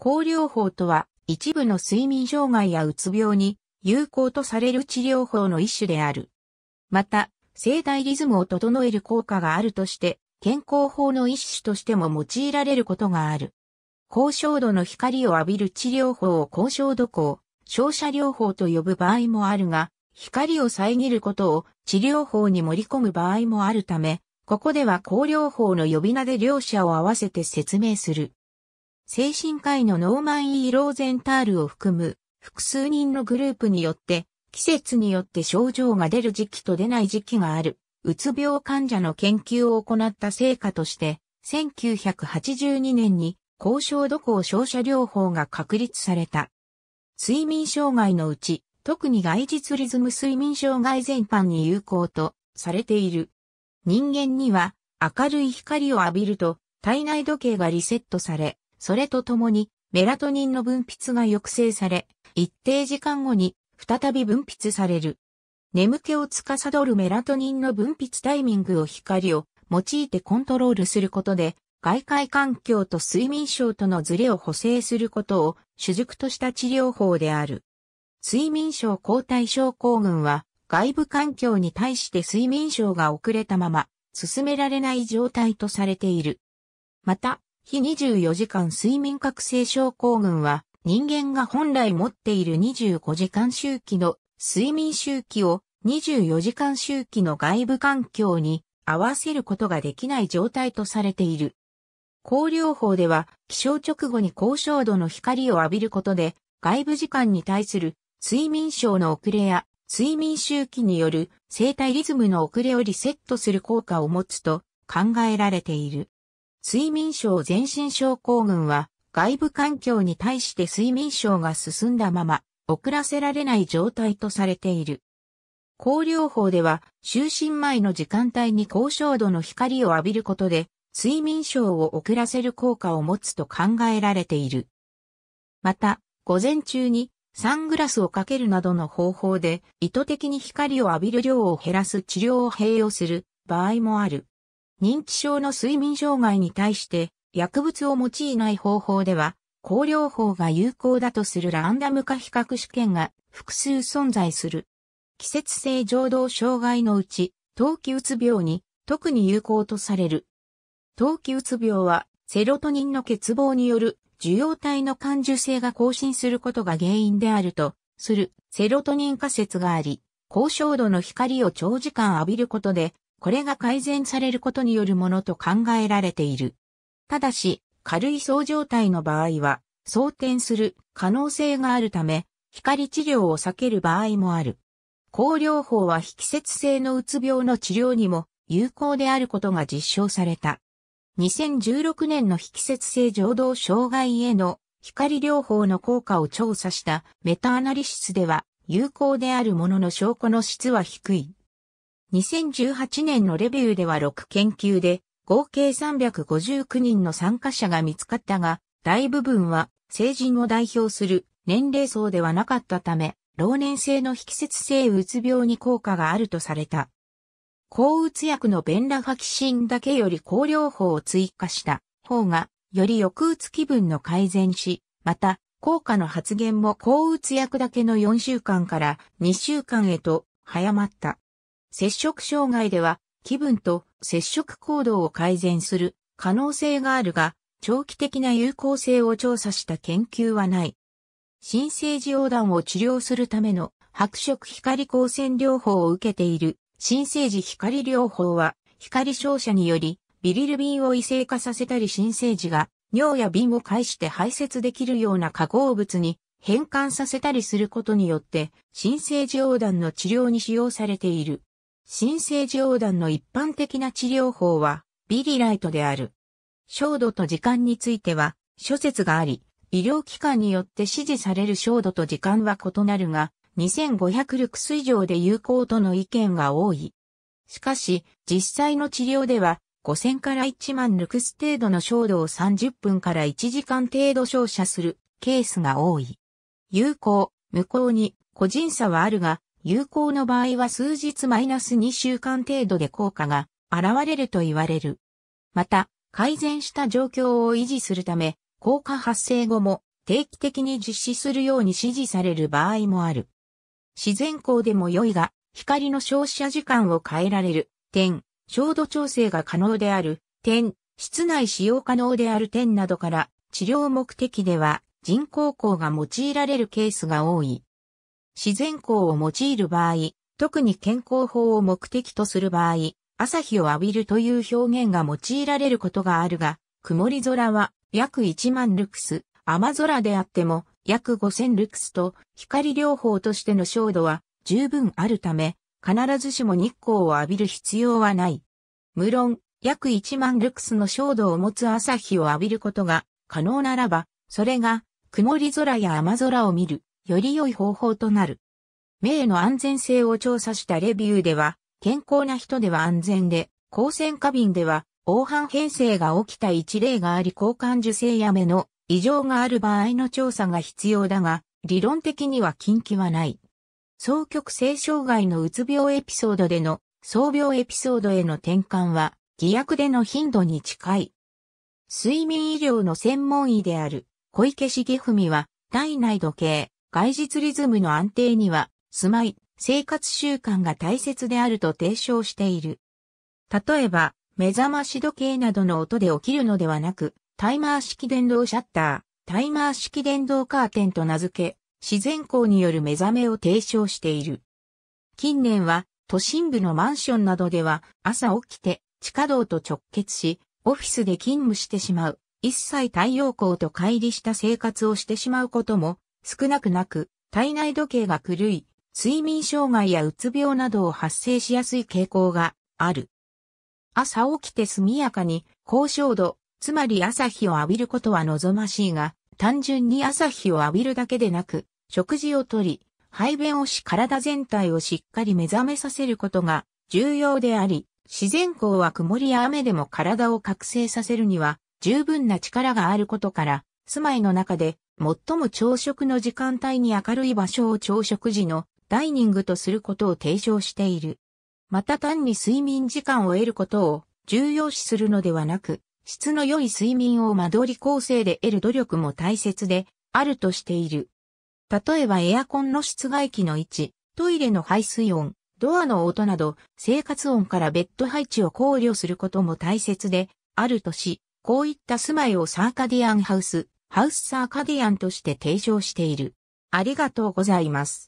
光療法とは、一部の睡眠障害やうつ病に有効とされる治療法の一種である。また、生体リズムを整える効果があるとして、健康法の一種としても用いられることがある。高照度の光を浴びる治療法を高照度光、照射療法と呼ぶ場合もあるが、光を遮ることを治療法に盛り込む場合もあるため、ここでは光療法の呼び名で両者を合わせて説明する。精神科医のノーマン・イー・ローゼンタールを含む複数人のグループによって季節によって症状が出る時期と出ない時期があるうつ病患者の研究を行った成果として1982年に高消度を照射療法が確立された。睡眠障害のうち特に外実リズム睡眠障害全般に有効とされている。人間には明るい光を浴びると体内時計がリセットされそれとともにメラトニンの分泌が抑制され、一定時間後に再び分泌される。眠気を司るメラトニンの分泌タイミングを光を用いてコントロールすることで、外界環境と睡眠症とのズレを補正することを主軸とした治療法である。睡眠症抗体症候群は、外部環境に対して睡眠症が遅れたまま、進められない状態とされている。また、非24時間睡眠覚醒症候群は、人間が本来持っている25時間周期の睡眠周期を24時間周期の外部環境に合わせることができない状態とされている。光療法では、起床直後に高照度の光を浴びることで、外部時間に対する睡眠症の遅れや、睡眠周期による生体リズムの遅れをリセットする効果を持つと考えられている。睡眠症全身症候群は、外部環境に対して睡眠症が進んだまま、遅らせられない状態とされている。光療法では、就寝前の時間帯に高照度の光を浴びることで、睡眠症を遅らせる効果を持つと考えられている。また、午前中にサングラスをかけるなどの方法で、意図的に光を浴びる量を減らす治療を併用する場合もある。認知症の睡眠障害に対して薬物を用いない方法では、高療法が有効だとするランダム化比較試験が複数存在する。季節性情動障害のうち、冬季うつ病に特に有効とされる。冬季うつ病は、セロトニンの欠乏による受容体の感受性が更新することが原因であるとするセロトニン仮説があり、高照度の光を長時間浴びることでこれが改善されることによるものと考えられている。ただし、軽い層状態の場合は、装填する可能性があるため、光治療を避ける場合もある。抗療法は非季節性のうつ病の治療にも有効であることが実証された。2016年の非季節性情動障害への光療法の効果を調査したメタアナリシスでは有効であるものの証拠の質は低い。2018年のレビューでは6研究で合計359人の参加者が見つかったが、大部分は成人を代表する年齢層ではなかったため、老年性の非季節性うつ病に効果があるとされた。抗うつ薬のベンラファキシンだけより抗療法を追加した方が、より抑うつ気分の改善し、また、効果の発現も抗うつ薬だけの4週間から2週間へと早まった。摂食障害では気分と接触行動を改善する可能性があるが、長期的な有効性を調査した研究はない。新生児横断を治療するための白色光光線療法を受けている新生児光療法は光照射によりビリルビンを異性化させたり新生児が尿や瓶を介して排泄できるような化合物に変換させたりすることによって新生児横断の治療に使用されている。新生児横断の一般的な治療法は、ビリライトである。照度と時間については、諸説があり、医療機関によって指示される照度と時間は異なるが、2500ルクス以上で有効との意見が多い。しかし、実際の治療では、5000から1万ルクス程度の照度を30分から1時間程度照射するケースが多い。有効、無効に個人差はあるが、有効の場合は数日マイナス2週間程度で効果が現れると言われる。また、改善した状況を維持するため、効果発生後も定期的に実施するように指示される場合もある。自然光でも良いが、光の照射時間を変えられる、点、照度調整が可能である、点、室内使用可能である点などから、治療目的では人工光が用いられるケースが多い。自然光を用いる場合、特に健康法を目的とする場合、朝日を浴びるという表現が用いられることがあるが、曇り空は約1万ルクス、雨空であっても約5000ルクスと光療法としての照度は十分あるため、必ずしも日光を浴びる必要はない。無論、約1万ルクスの照度を持つ朝日を浴びることが可能ならば、それが曇り空や雨空を見るより良い方法となる。名の安全性を調査したレビューでは、健康な人では安全で、光線過敏では、黄斑変性が起きた一例があり交換受精や目の異常がある場合の調査が必要だが、理論的には禁忌はない。双極性障害のうつ病エピソードでの双病エピソードへの転換は、偽薬での頻度に近い。睡眠医療の専門医である小池茂文は、体内時計、外実リズムの安定には、住まい、生活習慣が大切であると提唱している。例えば、目覚まし時計などの音で起きるのではなく、タイマー式電動シャッター、タイマー式電動カーテンと名付け、自然光による目覚めを提唱している。近年は、都心部のマンションなどでは、朝起きて、地下道と直結し、オフィスで勤務してしまう、一切太陽光と乖離した生活をしてしまうことも少なくなく、体内時計が狂い、睡眠障害やうつ病などを発生しやすい傾向がある。朝起きて速やかに高照度、つまり朝日を浴びることは望ましいが、単純に朝日を浴びるだけでなく、食事をとり、排便をし体全体をしっかり目覚めさせることが重要であり、自然光は曇りや雨でも体を覚醒させるには十分な力があることから、住まいの中で最も朝食の時間帯に明るい場所を朝食時のダイニングとすることを提唱している。また単に睡眠時間を得ることを重要視するのではなく、質の良い睡眠を間取り構成で得る努力も大切であるとしている。例えばエアコンの室外機の位置、トイレの排水音、ドアの音など生活音からベッド配置を考慮することも大切であるとし、こういった住まいをサーカディアンハウス、ハウスサーカディアンとして提唱している。ありがとうございます。